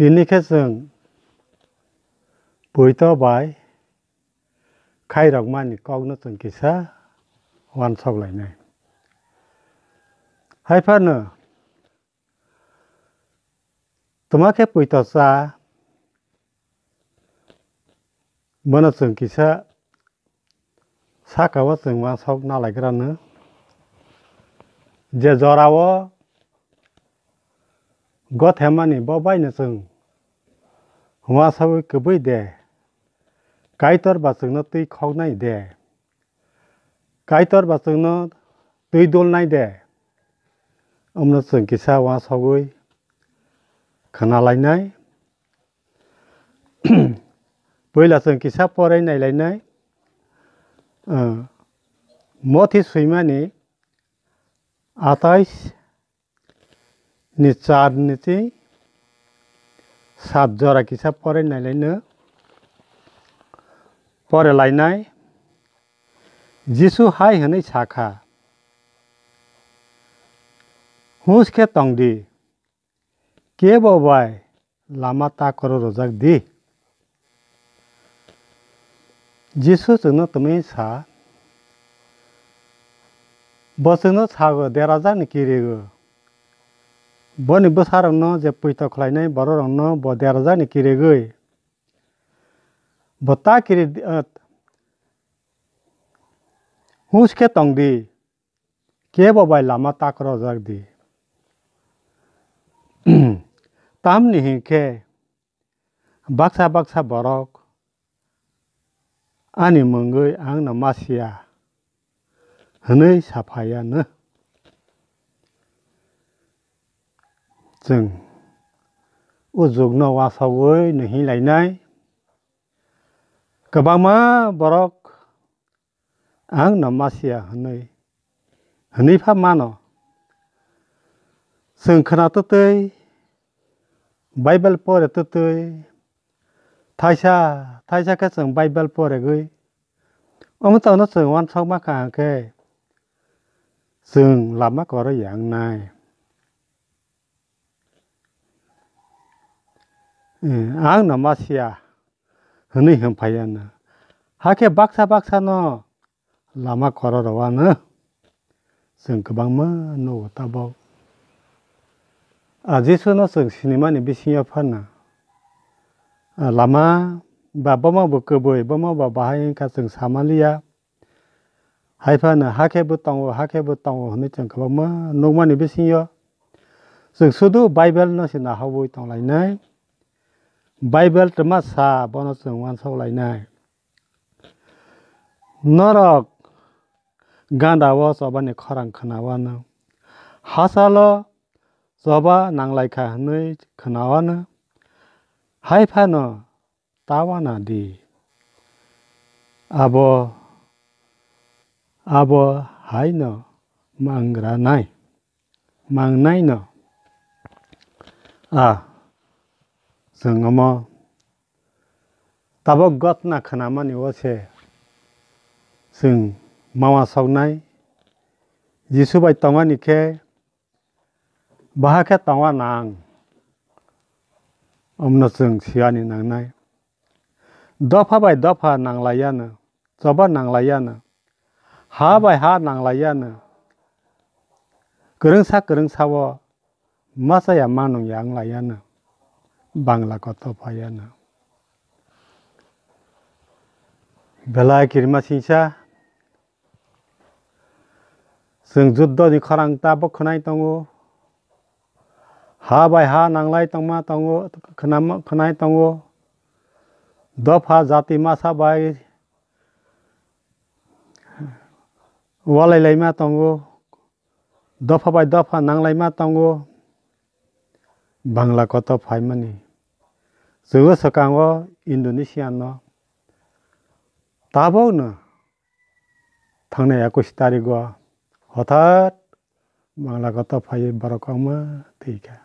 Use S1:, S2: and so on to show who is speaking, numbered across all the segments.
S1: 이니케슨 보이더바이 카이락만이 꺾는 기사 완석라이네 하이파는 তোমাকে পইতসা মনসং কিসা সাকাও সং মা সব না লাইগ্রানো যে জরাও গথেমানি ব বাইনো সং सबै कबै दे कांय तर वाचकना थंय खोगनाय दे कांय तर वाचकना दोल नै दे अमनो संकिसा वासावय खोनालायनाय पहिला संकिसा फरायनायलायनाय मथि सैमानि आताइसनि चारनि चाहिँ सात जरा न परेलाई नै जिसु हाय छाखा साखा हुसखे तंदि के बबाय लामा ताकरो रोजाक दि जिसु जोंनो तुमै सा बसोनो सागो देराजा किरेगो बनि बसार न जे पैत खलाइ नै बर रङ ब देर जा किरे गय बता किरे हुस के तंग दि के बबाई लामा ताक र जक दि ताम नि हे के बक्सा बक्सा बरक आनि मंगै आंग न मासिया हनै सफाया न जों उद्यगनाव आसावै नुहैलायनाय गोबांमा बरक आं नमासिया हनै हनैफा मानो जों खोनातोतै बाइबेल फरायतोतै थाइसा थाइसाखौ जों बाइबेल फरायगै अमतावनो जों अनसावमा खाहाखै जों लामा गरैयांनाय āng nā mā siyā, hini hīng pāyā nā. Hāke bāksā bāksā nā, lā mā kora rawa nā, sīng kibāng mā nō wā tā bāw. Āzī sū nā sīng sīni mā nī bī sīng yā phā nā. Lā mā bā bā mā bā kī bā mā bā sīng sā mā liyā. Hāi phā nā, hāke bū tāng wā, bū tāng hini chīng kibāng nō mā nī bī sīng Sīng sū tū bāi bāi nā sī nā hā Bible तमा सा बनस one so लाई ना नरक गांदा व स बने खरंग खना वन हासल जबा नांग लाई खा नै खना वन हाय फान तावाना आ สังมตบกัดนักขนามันอยู่ว่าเชื่อสังมาว่าสาวนัยยิสุไปตั้งวันนี้แค่บ้าแค่ตั้งวันนางอมนสังสชียนี่นางนัยดับผ้าไปดับผ้านางลายันะจับบ้านางลายันะหาไปหานางลายันะกระงสักกระงสาวมาสยามานุยังลายันะ বাংলা কথা পায় না বেলা কিরমা সিংসা যুদ্ধ দি খরাং তাপ খাই দো হা বাই হা নামলাই তংমা দো খাই দো দফা জাতি মাসা বাই ওয়ালাইলাইমা তঙ দফা বাই দফা নামলাইমা দো बङ्लाको तफाइ मि जाँ इन्डोनेसि न ता बस तारिग हटात बङ्लाको तफाइ भइखा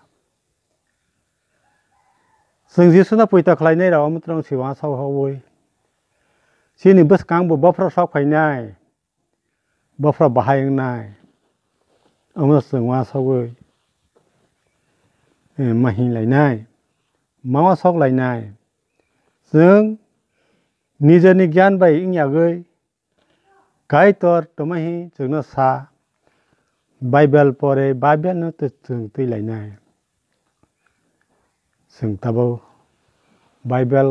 S1: जुन जेसुन पैठो खाल र सै जे नै सबै बेब्र सौफ बहुवा सै माहिलायनाय माबा सावलायनाय जों निजेनि गियान बाय इङागै गाय तोर तमाहि जोंनो सा बाइबेल परे बाइबेलनो जों थैलायनाय जों ताबाव बाइबेल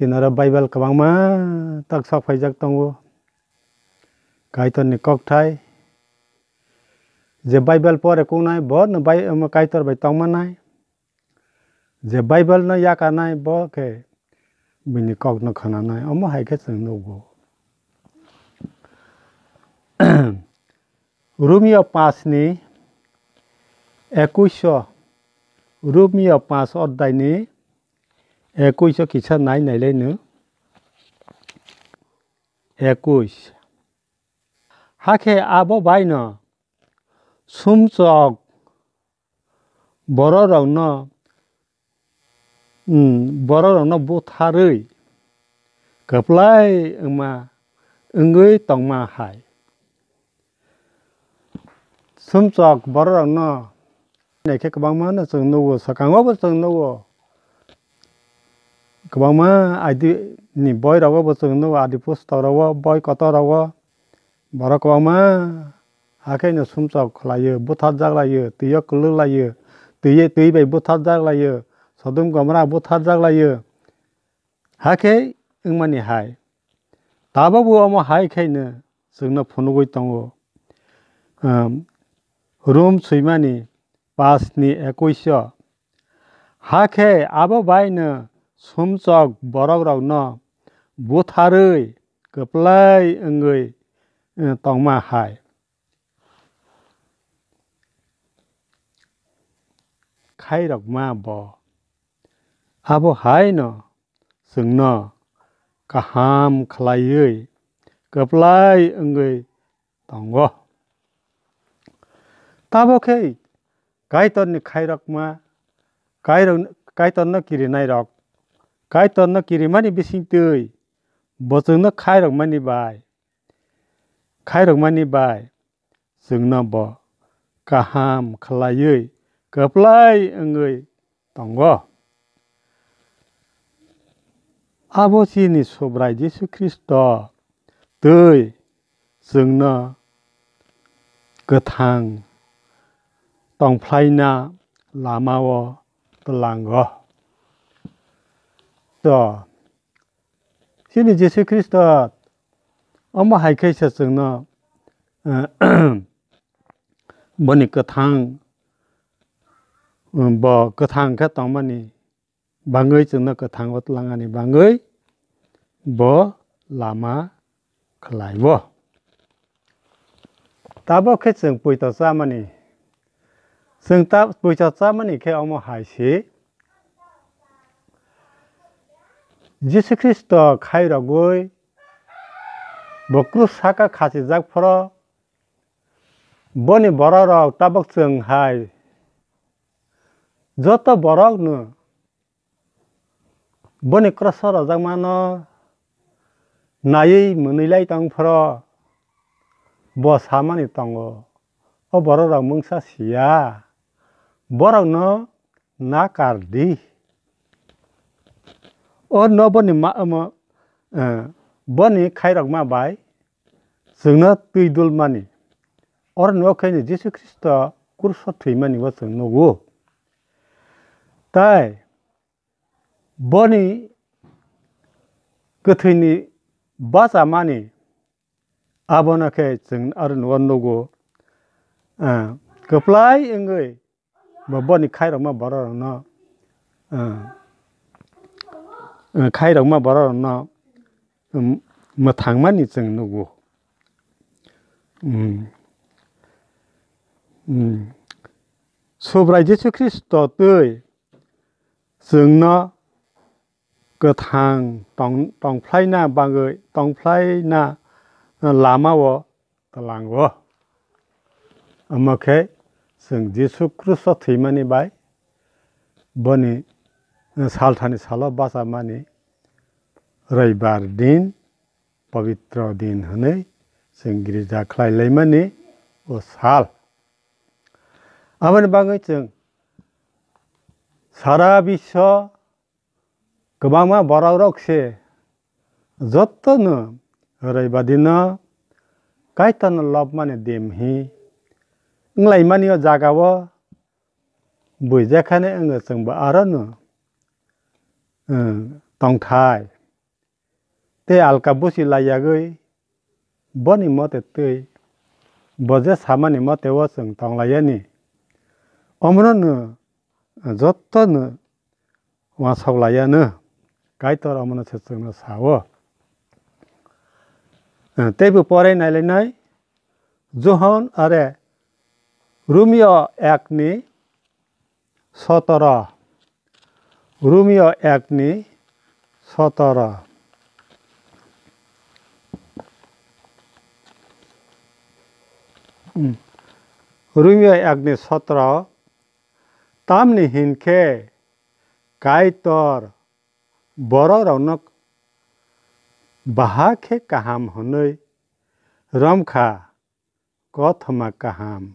S1: जोंनारा बाइबेल गोबां मा ताक साफायजाक दङ गायतरनि ककथाय যে বাইবেল পরে কেউ নাই ব বাই কাইতর বাই তমা নাই যে বাইবেল না ইয়াকা নাই ব কে বিনি কগ্ন খানা নাই অম হাইকে চং নৌবো রুমিয় পাঁচনি একুশ রুমিয় পাঁচ অধ্যায়নি একুশ কিসা নাই নাইলাইনো একুশ হাখে আব বাইন 숨속 버러럭너 음 버러럭너 못하르이 그플라이 응마 응의 똥마하이 숨속 버러럭너 이렇게 그방만 성 누구 사강업을 성 누구 그방만 아이디 니 보이라고 버성 누구 아디 포스터라고 보이 거터라고 뭐라 그방만 आखायनो सुमसावखौ लायो बुथार जाग्लायो दैयाव लोलायो दैयै दैबाय बुथार जाग्लायो सदम गमरा बुथार जाग्लायो हाखै ओंमानि हाय दाबाबो अमा हायखायनो जोंनो फनगै दङ रुम सैमानि पासनि एकैस हाखै आबो बायनो सुमसक बरग रगनो बुथारै गोप्लाय ओंगै तंमा हाय khai khairok ma bo. Abo haino sungno kaham khalayui kaplai ngui tongo. Tabo kei kaiton ni khairok ma kaiton no kiri nai rok kaiton no kiri mani bising tui bochung no khairok mani bai khairok mani bai sungno bo kaham khalayui gặp lại người tổng gò. 아버지니소브라예수그리스도늘증너그탕땅플라이나라마워뜰랑거또신이예수그리스도엄마하이케이셔증너뭐니그탕 bỏ cái thang khác tao mà nè bà ngươi chừng nó cái thang ốt lăng à này bà ngươi bỏ làm mà lại vô ta bỏ cái chừng bùi tao xa mà nè chừng ta bùi tao xa mà nè cái ông mà hại xí Jesus Christo khai ra bokru saka khasi jak phoro rào ta tabak chung hải जत ಬರೋಗ್ನು ಬನ್ನಿ ಕ್ರಸರ್ ಹಜಾಗ ಮಾನ नायै मोनैलाय दांफोर बसा मानि दङ अ बर' र मोंसा सिया बरावनो ना गारदि अ न बनि मा बनि खायरक मा बाय न दैदुल मानि अर नखायनो जिसु ख्रिस्ट' कुरस थैमानिबो जों नगु tai boni gothini basa mani abona ke jeng ar nuan nogo a keplai engai ba boni khai rama bara na a khai rama bara na ma thangmani jeng nogo um um sobrai jesu kristo tei जोंनो गोथां दंफ्लायना बाङै दंफ्लायना लामाव लांगो अमोखे जों जिसु ख्रिस्ट थैमानि बाय बनि सालथानि सालाव बाजामानि रबिबार दिन पवित्र दिन होनै जों गिर्जा खालायलायमानि ओ साल आमानि बाङै जों সারা বিশ্ব गोबांमा बराव रक्षे जत्तन रैबादिन कायतन लब माने देमहि इंलाय मानियो जागाव बुइजाखाने आङो जोंबो आरो न टंथाय ते आलका बुसि लायागै बनि मते तै बजे सामानि मते वसं टंलायनि अमरन जतन वासावलायानो गायतरा मनसेजोंनो सावो तेबो फरायनायलायनाय जहन आरो रुमिय' एकनि सतर रुमिय' एकनि सतर रुमिय' एकनि सतर Tamni hinke kaitor bororonok bahake kaham honoi ramkha kothma kaham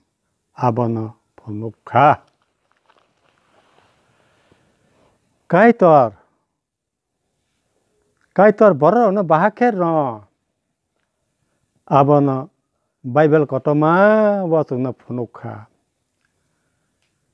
S1: abana phonukha. Kaitor kaitor bororonok bahake ron abana Bible कटमा वचन फुनुखा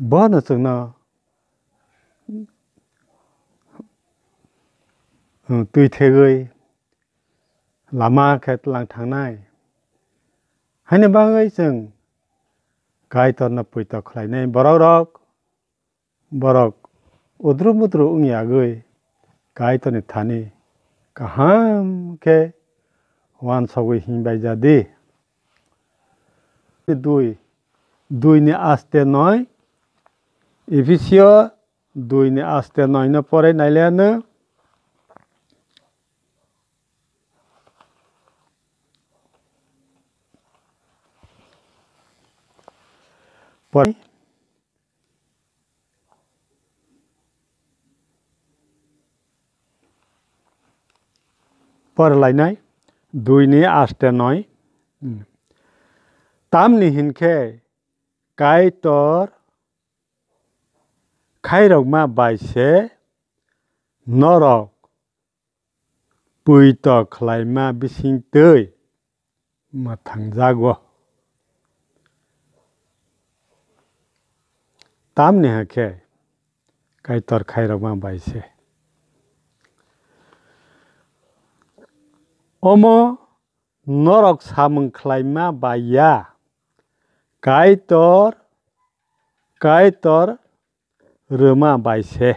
S1: ba na tsang na tùy thế gơi là ma khét lang thang này hay nên bao người chừng cái tao na bụi tao khai này bảo rọc bảo rọc udru mudru ung ya người, cái tao này thani cả ham cái hoàn sau cái hình bây giờ đi đuôi đuôi này aste nói এফিসিও দুইনে আস্তে নয়নে পরে নাইলেয়ানো পরে পরে দুই দুইনি আস্তে নয় তামনি হিনখে কাই তর Khai khairokma bai se norok pui to khlaima bising tei mà Tám tỏ thangjago tam ne hake kai tor khairokma bai se omo khai samung bài baya kai tỏ, kai tỏ rima baise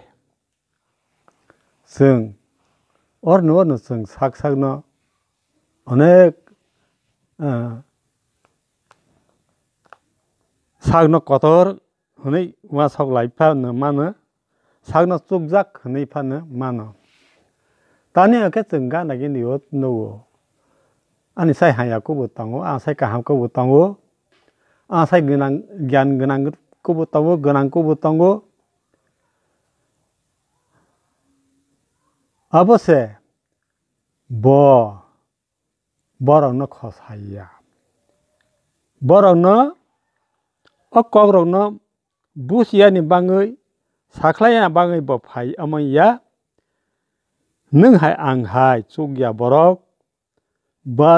S1: जों orno orno जों sak sakno अनेक सागनो कतर होनै उहाँ सक लाइफानो मानो सागनो चुकजाक होनै फानो मानो दानि अके जों गानागि नियो नौ आंनि साय हायाखौबो दङ आं साय गाहामखौबो दङ आं साय गोनां गियान गोनांखौबो दङ गोनांखौबो दङ অৱশ্যে ব বৰণ খচাইয়া বৰণ অকৰণ বুচিয়ানি বাঙৈ চাকলাইয়া বাঙৈ বফাই আমাইয়া নোংহাই আংহাই চুকীয়া বৰক বা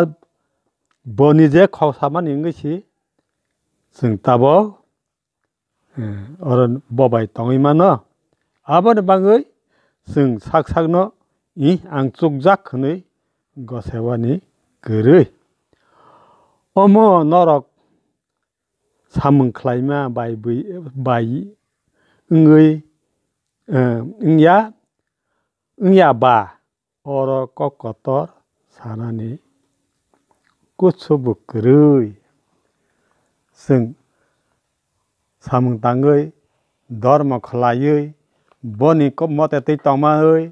S1: ব নিজে খচামানি গৈছে যোন তাব অৰণ ববাই টঙিমান আবনে বাঙৈ যোন চাক চাকন 이앙쪽작그네거세와니그르어머너럭삼은클라이마바이브이바이응의응야응야바어러꺾었더사나니꽃초부그르이승삼은땅의너르마클라이의보니꽃못에뛰던마의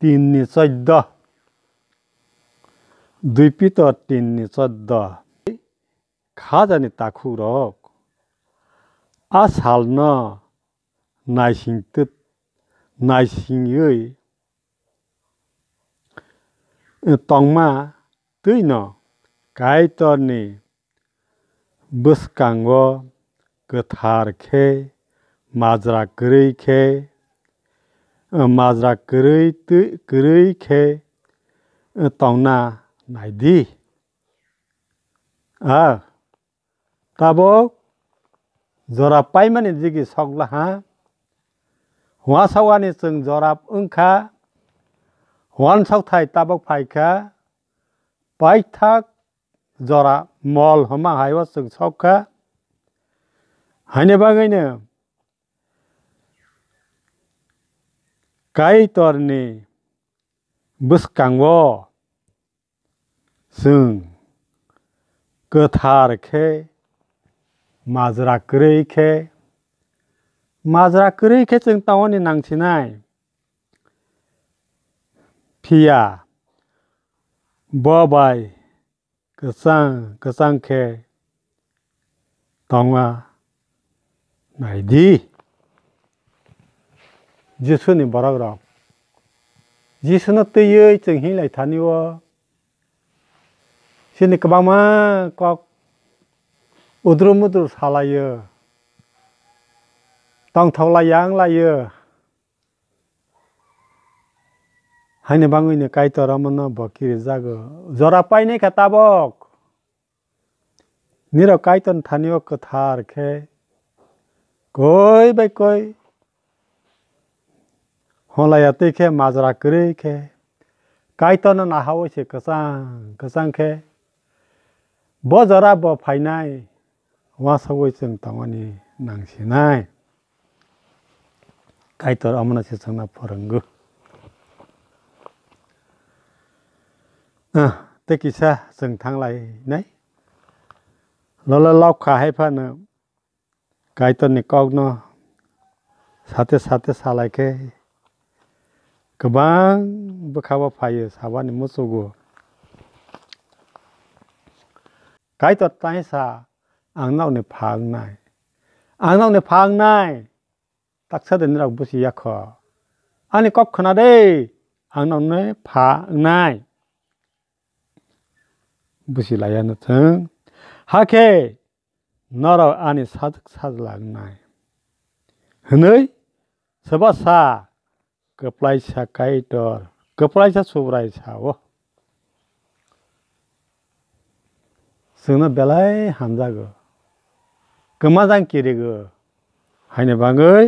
S1: तिन्नी चैध दुई पित तिन्नी चैध खाजाने ताखु रक आस हाल्न नायसिं तुत नायसिङै तङमा त्यही न काय तर्ने बस्काङ्ग कथार खे माजरा कै खे মাজরা করেই তুই করেই খে তংনা নাই দি আ তাব জরা পাইমানি জিগি সকলা হা হুয়া সাওয়ানি চং জরাব ওংখা হুয়ান সাউথাই তাবক ফাইখা পাইথাক জরা মল হমা হাইওয়া চং সকখা হাইনে বাঙাইনো kai torni buskangwo sung kethar khe mazra krei khe mazra krei khe chung tawoni nangsinai pia bobai kesang kesang khe tonga naidi Giêsu ni bỏ ra Giêsu nó tươi ơi chừng hi lại thani wa xin các bạn mà có udrum udrum salay tông thâu lai yang lai hai nè bang nè cái tờ ram nó bỏ kia ra gờ zora pai nè khát bọc nira cái tần thani wa cơ thar khe coi bay coi होला येते खे माजरा करे खे कायतन नाहावो शे कसांग कसांग खे ब जरा ब फाइनाय वासावो जों तावानि नांसिनाय कायतर अमनासे जोंना थांगलाय तेकिसा जों थांलायनाय लला लावखा हायफानो कायतरनि कग्न साथे साथे सालायके गोबां बोखाबा फायो साबानि मोसौखौ गायदर ताय सा आंनावनो फांनाय आंनावनो फांनाय दाक्सा दोननो रावबो सियाख' आंनि कब खोनादै आंनावनो फांनाय बुजिलायानो थों हाखे नराव आंनि साजों साजलांनाय हनै सोरबा सा Keplaisa kaitor. Keplaisa subraisa हो जोंना बेलाय हानजागो गोमाजां केरेगो हायनो बाङै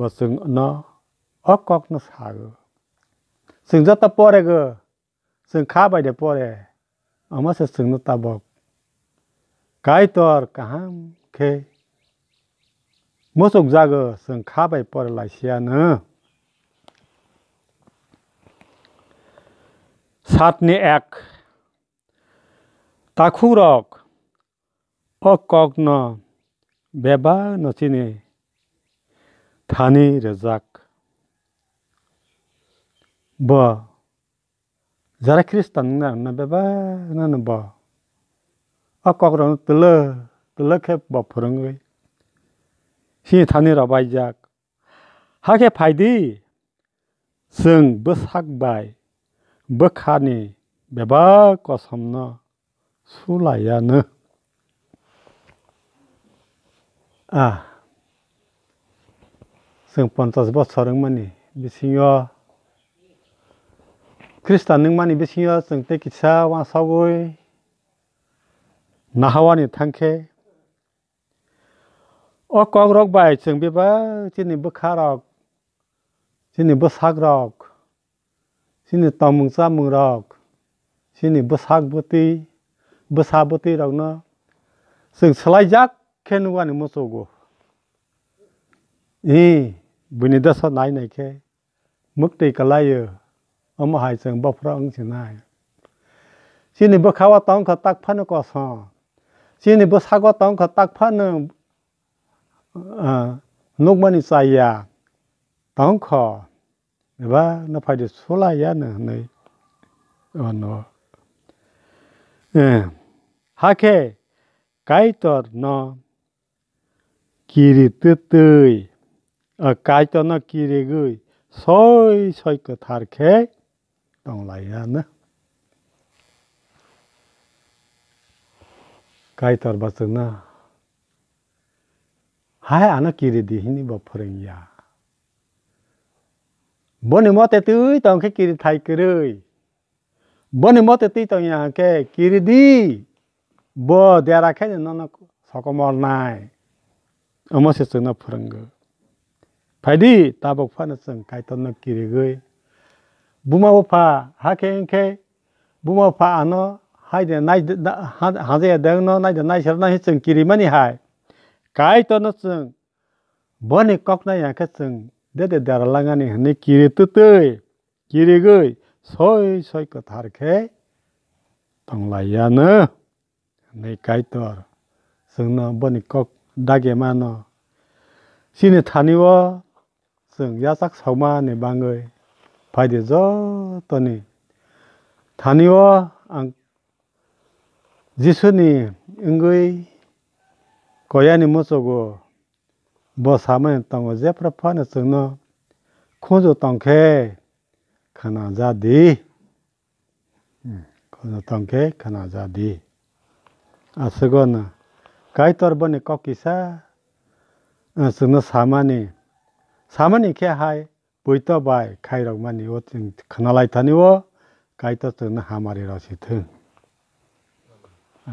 S1: बसों न अक अक न सागो जों जता परेगो जों खाबायदे परे अमासो जोंनो ताबक गायतर काहाम खे मोसौ जागो जों खाबाय परे लाइसियानो সাতনি এক তাখুরক অকগ্ন বেবা নচিনে থানি রেজাক ব যারা খ্রিস্টান না বেবা না ব অকগ্র তুল তুল খে বফরঙ্গই সি থানি রবাইজাক হাকে ফাইদি जों बोसागबाय bhakha ni bheba kosham na sulaya na a singh panchas bho sarang ma krista nang ma ni bhi singh yo singh tekit thangke o kong rok bhai singh bheba chini bhakha rok chini สิ่งต่อมึงซาำมึงรอกสิ่งบุษักบุตีบุษักบุตีรอกนะซึ่งสลายจากแค่นวันมุสูกูนี่บุญเดชนายนายแค่มุกตีกลายเยออมหายเสียงบอพระองค์ชนะสิ่งบุคาวต้องขัดตักพันก็สองสิ่งบุษักก็ต้องขัดตักพันนุกมันใสยยาต้องขอ Eba na pai d i s u l a ya na nei ono. Hake kaitor no kiri tutui. Kaitor no kiri gui. Soi soi ko tarke tong lai ya na. Kaitor b a s u n a Hai ana kiri di hini ba pureng ya. บ่นี่มอเตตื้อตองแค่กิริไทยกเลยบ่นี่มอเตตื้อตองอย่างแค่กิริดีบ่เดียราแค่เนี่ยนักสกมอลนายอมอเสจึงนับพรังก์ไปดีตาบกฟันสังไกตอนนักกิริเกยบุมาบุพาฮักเองแค่บุมาบุพาอันนั้นให้เดี๋ยวนายฮะเดี๋ยเดี๋ยวนั้นนายเดี๋ยวนายเชิญนั้นให้สังกิริมันยังไงไกตอนนักนสังบ่นี่ก็อกนั่นอย่างแค่สัง để để dede darlangani hne kire tutui kiri gui soi soi thar tông kothar khe tonglaya na hne kai tor sungna boni kok dage mano sine thani wo sung yasak sauma ne bangoi phaide jo này thani wo ang jisuni ngui koyani mochogo bō sāma yin tāngwa zhē pra pā nā tsang nā khun zhō tāng kē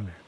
S1: kā